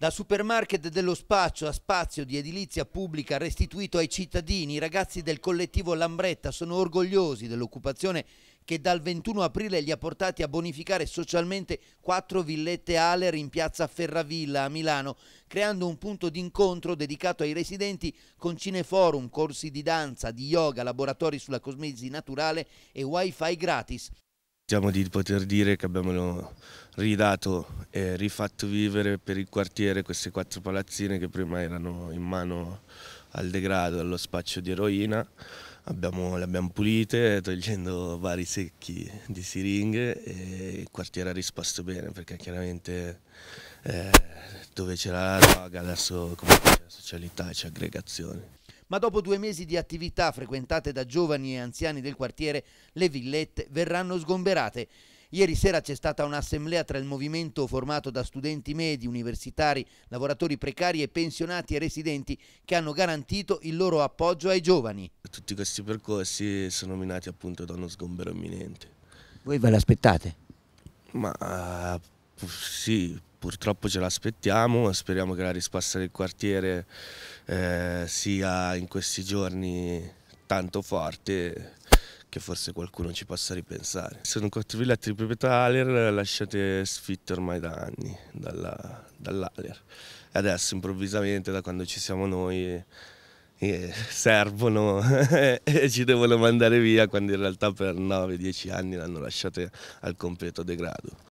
Da supermarket dello spaccio a spazio di edilizia pubblica restituito ai cittadini, i ragazzi del collettivo Lambretta sono orgogliosi dell'occupazione che dal 21 aprile li ha portati a bonificare socialmente quattro villette Aller in piazza Ferravilla a Milano, creando un punto d'incontro dedicato ai residenti con cineforum, corsi di danza, di yoga, laboratori sulla cosmesi naturale e wifi gratis. Sentiamo di poter dire che abbiamo ridato e rifatto vivere per il quartiere queste quattro palazzine che prima erano in mano al degrado, allo spaccio di eroina. Abbiamo, le abbiamo pulite togliendo vari secchi di siringhe e il quartiere ha risposto bene perché chiaramente eh, dove c'era la droga adesso comunque c'è socialità, c'è aggregazione ma dopo due mesi di attività frequentate da giovani e anziani del quartiere, le villette verranno sgomberate. Ieri sera c'è stata un'assemblea tra il movimento formato da studenti medi, universitari, lavoratori precari e pensionati e residenti che hanno garantito il loro appoggio ai giovani. Tutti questi percorsi sono minati appunto da uno sgombero imminente. Voi ve l'aspettate? Ma sì, purtroppo ce l'aspettiamo, speriamo che la risposta del quartiere eh, sia in questi giorni tanto forte che forse qualcuno ci possa ripensare. Sono quattro villette di proprietà Aler lasciate sfitte ormai da anni dalla, dall'Aler. Adesso improvvisamente da quando ci siamo noi eh, servono e ci devono mandare via quando in realtà per 9-10 anni l'hanno lasciate al completo degrado.